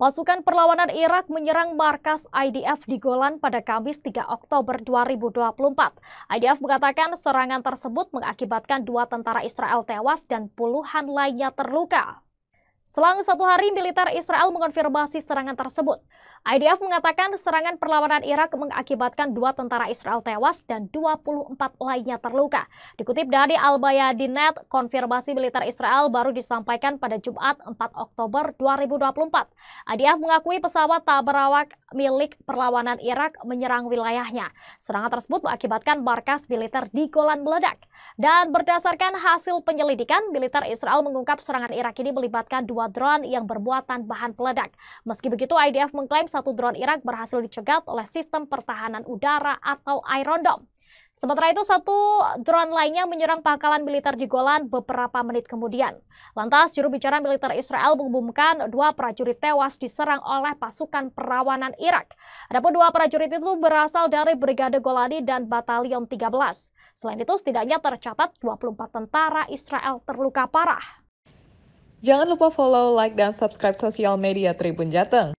Pasukan perlawanan Irak menyerang markas IDF di Golan pada Kamis 3 Oktober 2024. IDF mengatakan serangan tersebut mengakibatkan dua tentara Israel tewas dan puluhan lainnya terluka. Selang satu hari, militer Israel mengonfirmasi serangan tersebut. IDF mengatakan serangan perlawanan Irak mengakibatkan dua tentara Israel tewas dan 24 lainnya terluka. Dikutip dari Al-Bayadinet, konfirmasi militer Israel baru disampaikan pada Jumat 4 Oktober 2024. IDF mengakui pesawat tak berawak milik perlawanan Irak menyerang wilayahnya. Serangan tersebut mengakibatkan markas militer di Golan meledak. Dan berdasarkan hasil penyelidikan, militer Israel mengungkap serangan Irak ini melibatkan dua drone yang bermuatan bahan peledak. Meski begitu, IDF mengklaim satu drone Irak berhasil dicegat oleh sistem pertahanan udara atau Iron Dome. Sementara itu satu drone lainnya menyerang pangkalan militer di Golan beberapa menit kemudian. Lantas juru bicara militer Israel mengumumkan dua prajurit tewas diserang oleh pasukan perawanan Irak. Adapun dua prajurit itu berasal dari Brigade Golani dan Batalion 13. Selain itu setidaknya tercatat 24 tentara Israel terluka parah. Jangan lupa follow, like, dan subscribe sosial media Tribun Jateng.